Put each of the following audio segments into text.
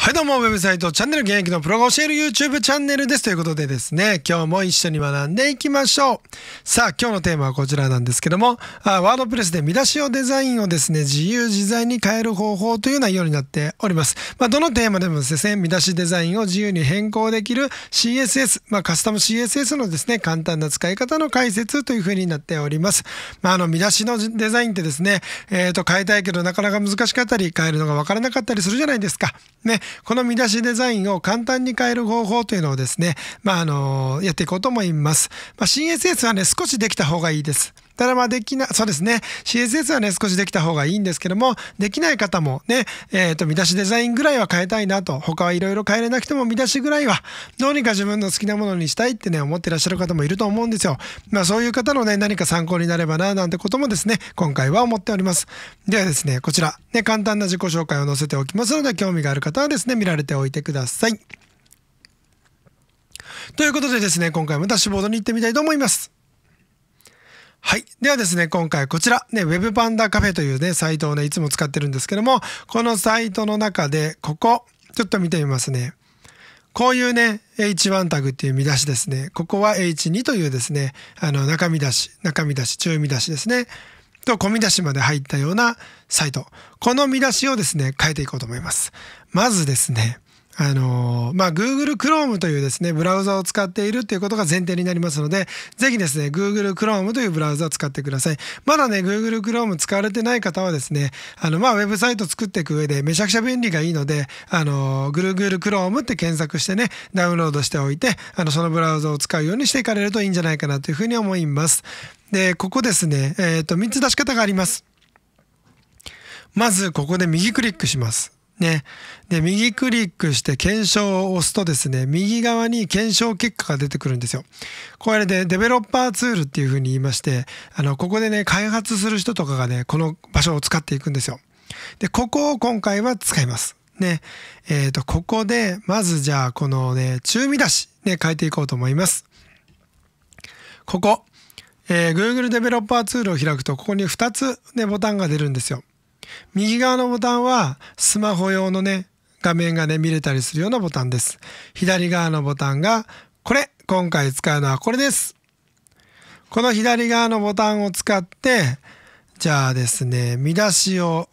はいどうも、ウェブサイトチャンネル現役のプロが教える YouTube チャンネルですということでですね、今日も一緒に学んでいきましょう。さあ、今日のテーマはこちらなんですけども、ワードプレスで見出しをデザインをですね、自由自在に変える方法という内容になっております。まあ、どのテーマでもですね、見出しデザインを自由に変更できる CSS、まあ、カスタム CSS のですね、簡単な使い方の解説というふうになっております。まあ、あの、見出しのデザインってですね、えっ、ー、と、変えたいけどなかなか難しかったり、変えるのがわからなかったりするじゃないですか。ね。この見出しデザインを簡単に変える方法というのをですね、まあ、あの、やっていこうと思います。まあ、CSS はね、少しできた方がいいです。ただまあできな、そうですね。CSS はね、少しできた方がいいんですけども、できない方もね、えっ、ー、と、見出しデザインぐらいは変えたいなと、他はいろいろ変えれなくても見出しぐらいは、どうにか自分の好きなものにしたいってね、思ってらっしゃる方もいると思うんですよ。まあそういう方のね、何か参考になればな、なんてこともですね、今回は思っております。ではですね、こちら、ね、簡単な自己紹介を載せておきますので、興味がある方はですね、見られておいてください。ということでですね、今回もダッシュボードに行ってみたいと思います。はい。ではですね、今回こちら、ね、Web パンダカフェというね、サイトをね、いつも使ってるんですけども、このサイトの中で、ここ、ちょっと見てみますね。こういうね、H1 タグっていう見出しですね。ここは H2 というですね、あの、中見出し、中見出し、中見出しですね。と込み出しまで入ったようなサイト。この見出しをですね、変えていこうと思います。まずですね、あのー、まあ、Google Chrome というですね、ブラウザを使っているっていうことが前提になりますので、ぜひですね、Google Chrome というブラウザを使ってください。まだね、Google Chrome 使われてない方はですね、あの、まあ、ウェブサイト作っていく上でめちゃくちゃ便利がいいので、あのー、Google Chrome って検索してね、ダウンロードしておいて、あの、そのブラウザを使うようにしていかれるといいんじゃないかなというふうに思います。で、ここですね、えっ、ー、と、3つ出し方があります。まず、ここで右クリックします。ね。で、右クリックして検証を押すとですね、右側に検証結果が出てくるんですよ。これでデベロッパーツールっていうふうに言いまして、あの、ここでね、開発する人とかがね、この場所を使っていくんですよ。で、ここを今回は使います。ね。えっ、ー、と、ここで、まずじゃあ、このね、中見出し、ね、変えていこうと思います。ここ。えー、Google デベロッパーツールを開くと、ここに2つね、ボタンが出るんですよ。右側のボタンはスマホ用のね、画面がね、見れたりするようなボタンです。左側のボタンがこれ今回使うのはこれですこの左側のボタンを使ってじゃあですね見出しを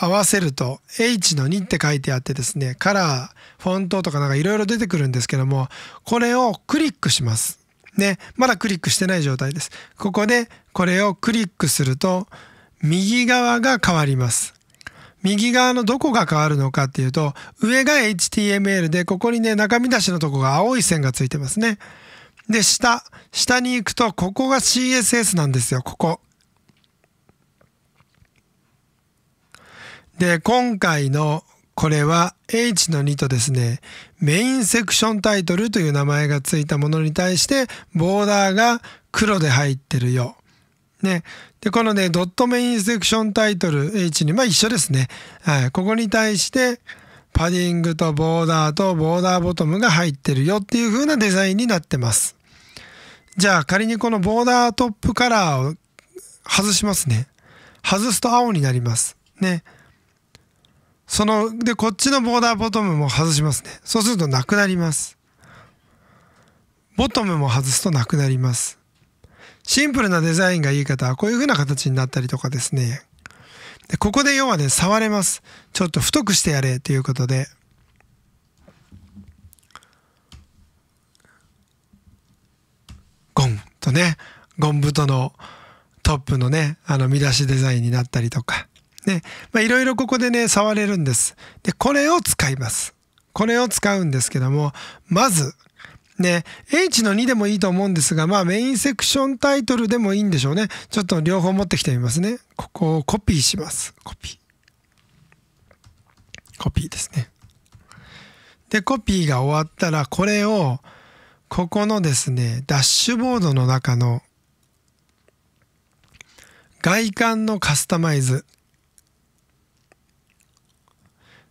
合わせると H の2って書いてあってですねカラーフォントとかなんかいろいろ出てくるんですけどもこれをクリックしますねまだクリックしてない状態ですここでこれをクリックすると右側が変わります。右側のどこが変わるのかっていうと、上が HTML で、ここにね、中身出しのとこが青い線がついてますね。で、下。下に行くと、ここが CSS なんですよ、ここ。で、今回のこれは H の2とですね、メインセクションタイトルという名前がついたものに対して、ボーダーが黒で入ってるよ。ね、でこのねドットメインセクションタイトル H にまあ一緒ですね、はい、ここに対してパディングとボーダーとボーダーボトムが入ってるよっていう風なデザインになってますじゃあ仮にこのボーダートップカラーを外しますね外すと青になりますねそのでこっちのボーダーボトムも外しますねそうするとなくなりますボトムも外すとなくなりますシンプルなデザインがいい方はこういう風な形になったりとかですね。でここで要はね、触れます。ちょっと太くしてやれということで。ゴンとね、ゴン太のトップのね、あの見出しデザインになったりとか。ね、まいろいろここでね、触れるんです。で、これを使います。これを使うんですけども、まず、で、H の2でもいいと思うんですが、まあメインセクションタイトルでもいいんでしょうね。ちょっと両方持ってきてみますね。ここをコピーします。コピー。コピーですね。で、コピーが終わったら、これを、ここのですね、ダッシュボードの中の外観のカスタマイズ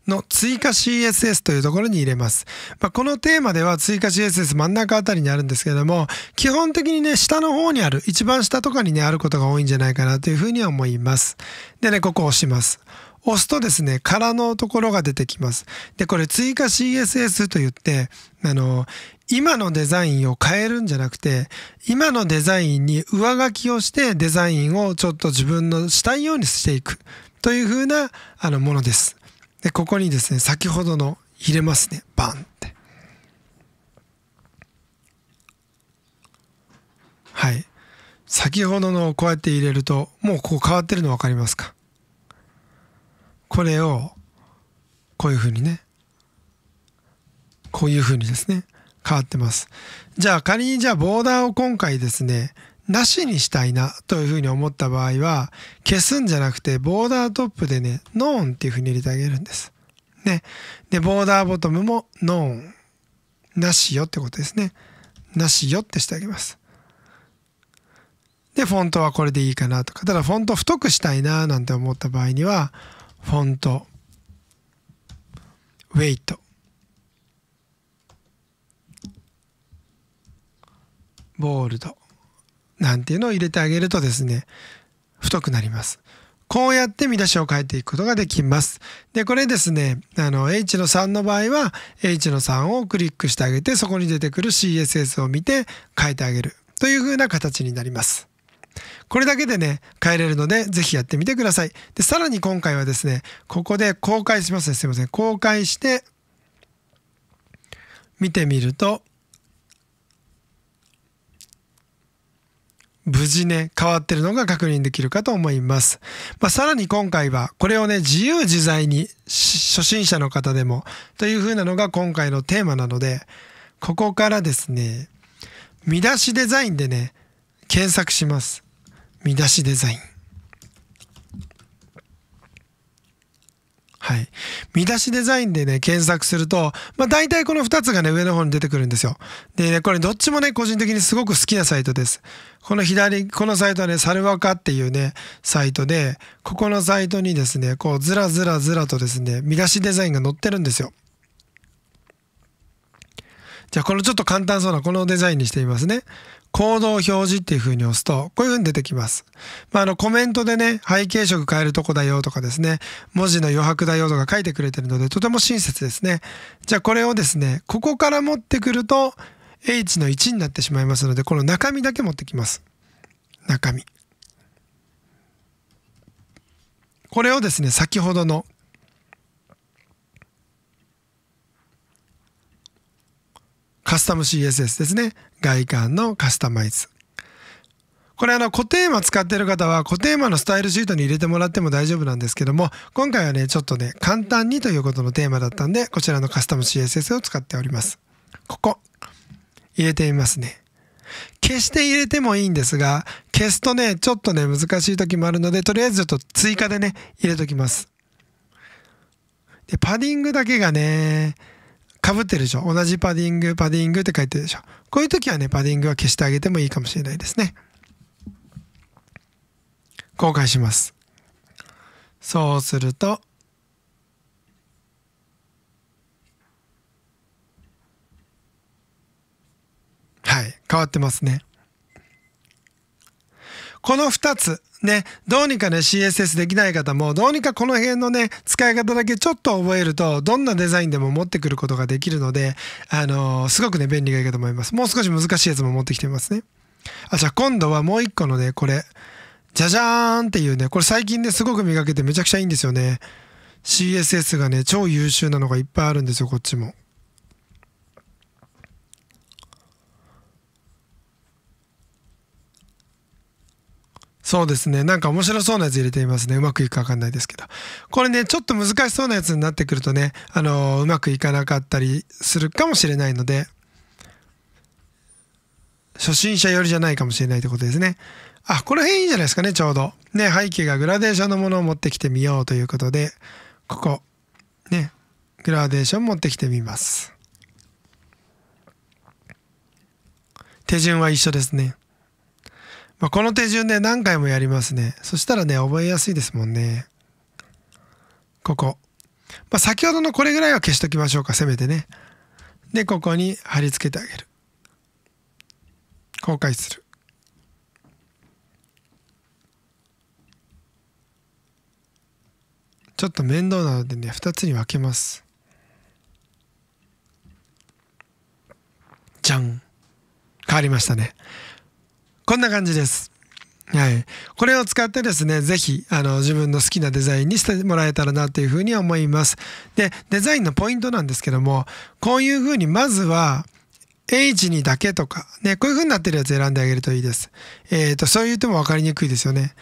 の追加 CSS というところに入れます。まあ、このテーマでは追加 CSS 真ん中あたりにあるんですけれども、基本的にね、下の方にある、一番下とかにね、あることが多いんじゃないかなというふうに思います。でね、ここを押します。押すとですね、空のところが出てきます。で、これ追加 CSS と言って、あの、今のデザインを変えるんじゃなくて、今のデザインに上書きをしてデザインをちょっと自分のしたいようにしていくというふうなあのものです。でここにですね先ほどの入れますねバンってはい先ほどのこうやって入れるともうここ変わってるの分かりますかこれをこういうふうにねこういうふうにですね変わってますじゃあ仮にじゃあボーダーを今回ですねなしにしたいなというふうに思った場合は消すんじゃなくてボーダートップでねノーンっていうふうに入れてあげるんです。ね。で、ボーダーボトムもノーン。なしよってことですね。なしよってしてあげます。で、フォントはこれでいいかなとか。ただ、フォント太くしたいななんて思った場合には、フォント、ウェイト、ボールド。なんていうのを入れてあげるとですね、太くなります。こうやって見出しを変えていくことができます。で、これですね、あの、H の3の場合は、H の3をクリックしてあげて、そこに出てくる CSS を見て変えてあげるという風な形になります。これだけでね、変えれるので、ぜひやってみてください。で、さらに今回はですね、ここで公開しますね。すいません。公開して、見てみると、無事ね、変わってるのが確認できるかと思います。まあ、さらに今回は、これをね、自由自在に、初心者の方でも、という風なのが今回のテーマなので、ここからですね、見出しデザインでね、検索します。見出しデザイン。はい。見出しデザインでね、検索すると、まあ大体この2つがね、上の方に出てくるんですよ。でね、これどっちもね、個人的にすごく好きなサイトです。この左、このサイトはね、サルワカっていうね、サイトで、ここのサイトにですね、こう、ずらずらずらとですね、見出しデザインが載ってるんですよ。じゃあこのちょっと簡単そうなこのデザインにしてみますね。行動表示っていう風に押すと、こういう風に出てきます。まあ、あの、コメントでね、背景色変えるとこだよとかですね、文字の余白だよとか書いてくれてるので、とても親切ですね。じゃあこれをですね、ここから持ってくると、H の1になってしまいますので、この中身だけ持ってきます。中身。これをですね、先ほどのカスタム CSS ですね。外観のカスタマイズ。これあの固定マ使ってる方は固定マのスタイルシートに入れてもらっても大丈夫なんですけども今回はねちょっとね簡単にということのテーマだったんでこちらのカスタム CSS を使っておりますここ入れてみますね消して入れてもいいんですが消すとねちょっとね難しい時もあるのでとりあえずちょっと追加でね入れときますでパディングだけがねかぶってるでしょ同じパディングパディングって書いてるでしょこういう時はねパディングは消してあげてもいいかもしれないですね公開しますそうするとはい変わってますねこの2つね、どうにかね、CSS できない方も、どうにかこの辺のね、使い方だけちょっと覚えると、どんなデザインでも持ってくることができるので、あのー、すごくね、便利がいいかと思います。もう少し難しいやつも持ってきてますね。あ、じゃあ今度はもう一個のね、これ、じゃじゃーんっていうね、これ最近ね、すごく磨けてめちゃくちゃいいんですよね。CSS がね、超優秀なのがいっぱいあるんですよ、こっちも。そうですね。なんか面白そうなやつ入れてみますね。うまくいくかわかんないですけど。これね、ちょっと難しそうなやつになってくるとね、あのー、うまくいかなかったりするかもしれないので、初心者寄りじゃないかもしれないってことですね。あ、この辺いいんじゃないですかね、ちょうど。ね、背景がグラデーションのものを持ってきてみようということで、ここ、ね、グラデーション持ってきてみます。手順は一緒ですね。まあ、この手順ね何回もやりますねそしたらね覚えやすいですもんねここ、まあ、先ほどのこれぐらいは消しときましょうかせめてねでここに貼り付けてあげる公開するちょっと面倒なのでね2つに分けますじゃん変わりましたねこんな感じです。はい、これを使ってですね、ぜひ、あの自分の好きなデザインにしてもらえたらなというふうに思います。で、デザインのポイントなんですけども、こういうふうにまずは H にだけとか、ね、こういうふうになってるやつ選んであげるといいです。えっ、ー、と、そう言っても分かりにくいですよね。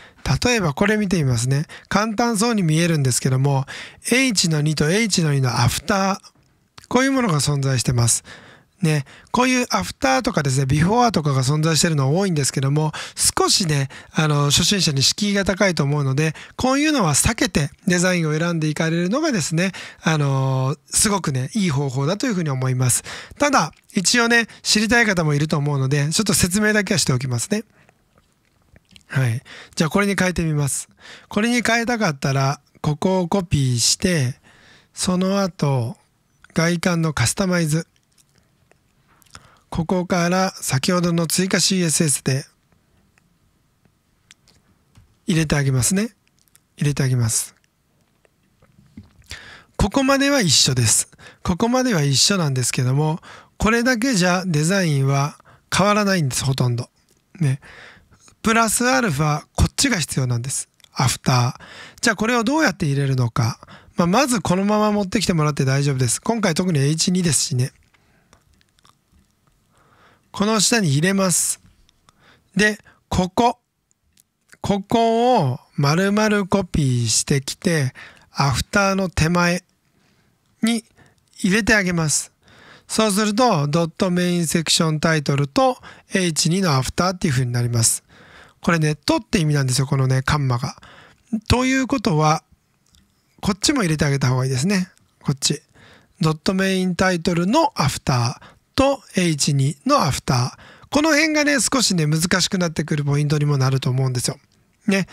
例えばこれ見てみますね。簡単そうに見えるんですけども、H の2と H の2のアフター、こういうものが存在してます。ね、こういうアフターとかですね、ビフォアとかが存在してるの多いんですけども、少しね、あの、初心者に敷居が高いと思うので、こういうのは避けてデザインを選んでいかれるのがですね、あの、すごくね、いい方法だというふうに思います。ただ、一応ね、知りたい方もいると思うので、ちょっと説明だけはしておきますね。はい。じゃあ、これに変えてみます。これに変えたかったら、ここをコピーして、その後、外観のカスタマイズ。ここから先ほどの追加 CSS で入れてあげますね。入れてあげます。ここまでは一緒です。ここまでは一緒なんですけども、これだけじゃデザインは変わらないんです、ほとんど。ね。プラスアルファ、こっちが必要なんです。アフター。じゃあこれをどうやって入れるのか。まあ、まずこのまま持ってきてもらって大丈夫です。今回特に H2 ですしね。この下に入れます。で、ここ。ここを丸々コピーしてきて、アフターの手前に入れてあげます。そうすると、ドットメインセクションタイトルと H2 のアフターっていう風になります。これね、とって意味なんですよ、このね、カンマが。ということは、こっちも入れてあげた方がいいですね。こっち。ドットメインタイトルのアフター。と H2 のアフター。この辺がね、少しね、難しくなってくるポイントにもなると思うんですよ。ね、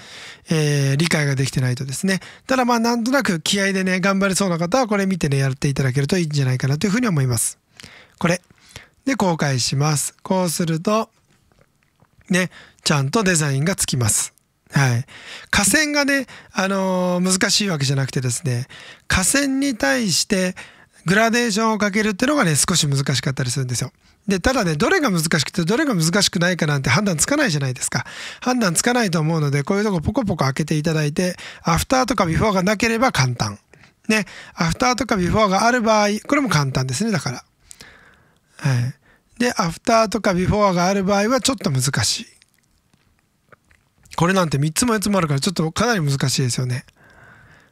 えー、理解ができてないとですね。ただまあ、なんとなく気合でね、頑張れそうな方はこれ見てね、やっていただけるといいんじゃないかなというふうに思います。これ。で、公開します。こうすると、ね、ちゃんとデザインがつきます。はい。河川がね、あのー、難しいわけじゃなくてですね、河川に対して、グラデーションをかけるってのがね、少し難しかったりするんですよ。で、ただね、どれが難しくてどれが難しくないかなんて判断つかないじゃないですか。判断つかないと思うので、こういうとこポコポコ開けていただいて、アフターとかビフォーがなければ簡単。ね、アフターとかビフォーがある場合、これも簡単ですね、だから。はい。で、アフターとかビフォーがある場合はちょっと難しい。これなんて3つも4つもあるから、ちょっとかなり難しいですよね。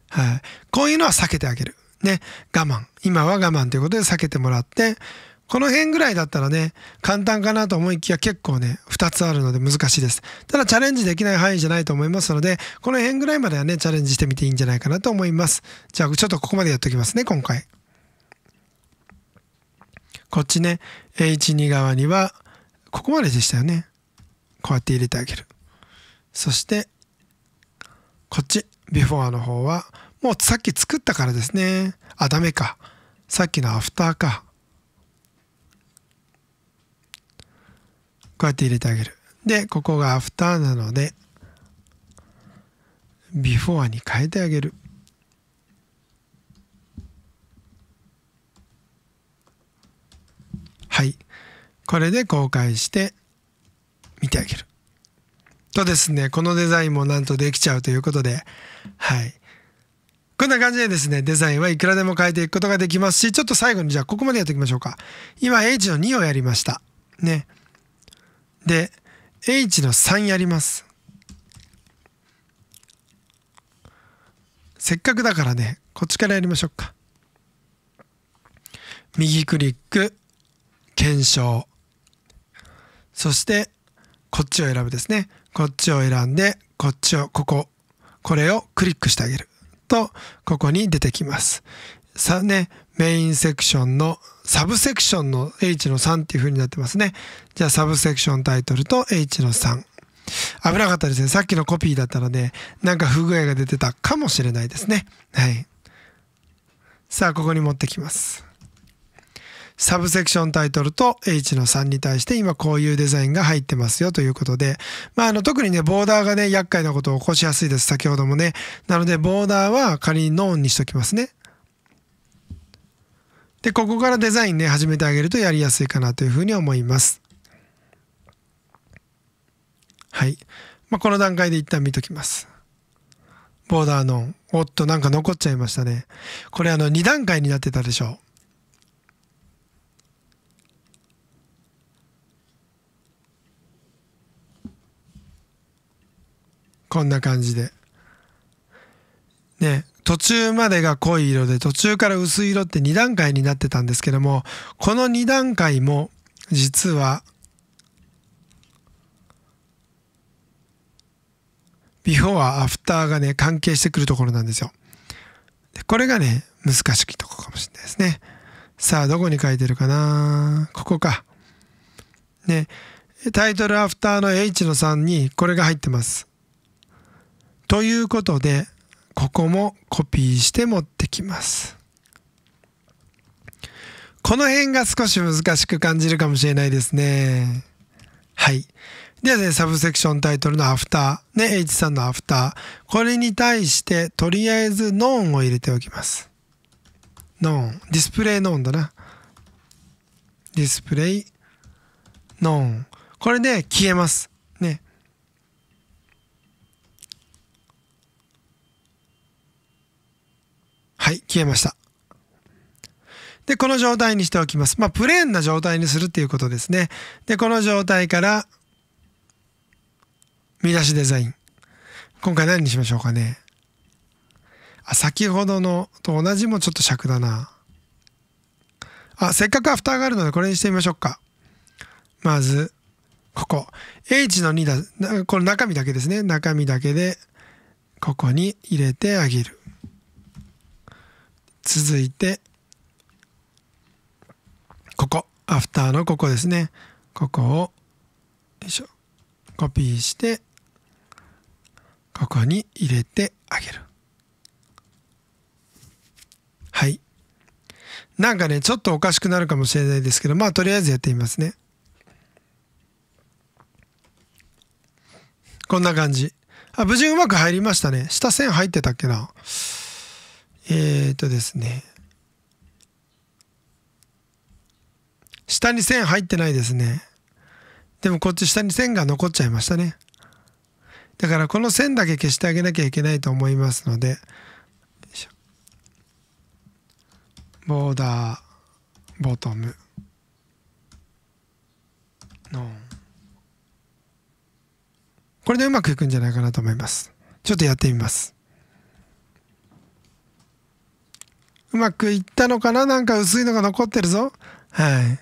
はい。こういうのは避けてあげる。ね、我慢。今は我慢ということで避けてもらって、この辺ぐらいだったらね、簡単かなと思いきや結構ね、2つあるので難しいです。ただチャレンジできない範囲じゃないと思いますので、この辺ぐらいまではね、チャレンジしてみていいんじゃないかなと思います。じゃあちょっとここまでやっておきますね、今回。こっちね、H2 側には、ここまででしたよね。こうやって入れてあげる。そして、こっち、ビフォアの方は、もうさっき作ったからですね。あ、ダメか。さっきのアフターか。こうやって入れてあげる。で、ここがアフターなので、ビフォアに変えてあげる。はい。これで公開して見てあげる。とですね、このデザインもなんとできちゃうということで、はい。んな感じでですね、デザインはいくらでも変えていくことができますし、ちょっと最後にじゃあここまでやっておきましょうか。今 H の2をやりました。ね。で、H の3やります。せっかくだからね、こっちからやりましょうか。右クリック、検証。そして、こっちを選ぶですね。こっちを選んで、こっちを、ここ、これをクリックしてあげる。とここに出てきます。さね、メインセクションのサブセクションの H の3っていう風になってますね。じゃあサブセクションタイトルと H の3。危なかったですね。さっきのコピーだったらね、なんか不具合が出てたかもしれないですね。はい。さあ、ここに持ってきます。サブセクションタイトルと H の3に対して今こういうデザインが入ってますよということで、まあ、あの特にね、ボーダーがね、厄介なことを起こしやすいです。先ほどもね。なので、ボーダーは仮にノーンにしときますね。で、ここからデザインね、始めてあげるとやりやすいかなというふうに思います。はい。まあ、この段階で一旦見ときます。ボーダーノン。おっと、なんか残っちゃいましたね。これあの、2段階になってたでしょう。こんな感じで。ね、途中までが濃い色で途中から薄い色って2段階になってたんですけどもこの2段階も実はビフォーアフターがね関係してくるところなんですよ。でこれがね難しきとこかもしれないですね。さあどこに書いてるかなここか。ねタイトルアフターの H の3にこれが入ってます。ということで、ここもコピーして持ってきます。この辺が少し難しく感じるかもしれないですね。はい。ではね、サブセクションタイトルのアフター、ね、H さんのアフター。これに対して、とりあえずノーンを入れておきます。ノーン。ディスプレイノーンだな。ディスプレイノーン。これで消えます。はい、消えました。で、この状態にしておきます。まあ、プレーンな状態にするっていうことですね。で、この状態から、見出しデザイン。今回何にしましょうかね。あ、先ほどのと同じもちょっと尺だな。あ、せっかくアフターがあるのでこれにしてみましょうか。まず、ここ。H の2だ。この中身だけですね。中身だけで、ここに入れてあげる。続いてここアフターのここですねここをよいしょコピーしてここに入れてあげるはいなんかねちょっとおかしくなるかもしれないですけどまあとりあえずやってみますねこんな感じあ無事うまく入りましたね下線入ってたっけなえっ、とですね下に線入ってないですねでもこっち下に線が残っちゃいましたねだからこの線だけ消してあげなきゃいけないと思いますのでボーダーボトムノンこれでうまくいくんじゃないかなと思いますちょっとやってみますうまくいったのかななんか薄いのが残ってるぞ。はい。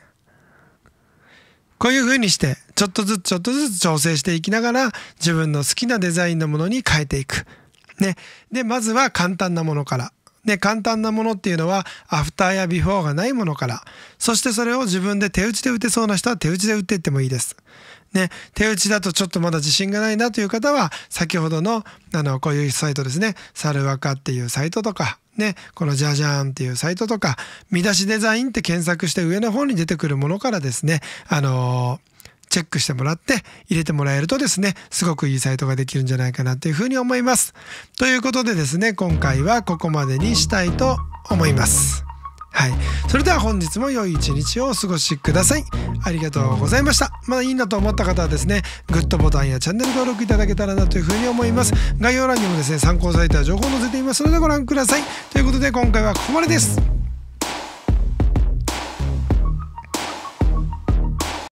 こういう風にして、ちょっとずつちょっとずつ調整していきながら、自分の好きなデザインのものに変えていく。ね。で、まずは簡単なものから。ね、簡単なものっていうのは、アフターやビフォーがないものから。そしてそれを自分で手打ちで打てそうな人は手打ちで打っていってもいいです。ね、手打ちだとちょっとまだ自信がないなという方は先ほどのあのこういうサイトですね「サルワカ」っていうサイトとかね、この「じゃじゃーん」っていうサイトとか見出しデザインって検索して上の方に出てくるものからですね、あのー、チェックしてもらって入れてもらえるとですねすごくいいサイトができるんじゃないかなというふうに思います。ということでですね今回はここまでにしたいと思います。はい。それでは本日も良い一日をお過ごしください。ありがとうございました。まだいいなと思った方はですね、グッドボタンやチャンネル登録いただけたらなというふうに思います。概要欄にもですね、参考サイトや情報を載せていますのでご覧ください。ということで今回はここまでです。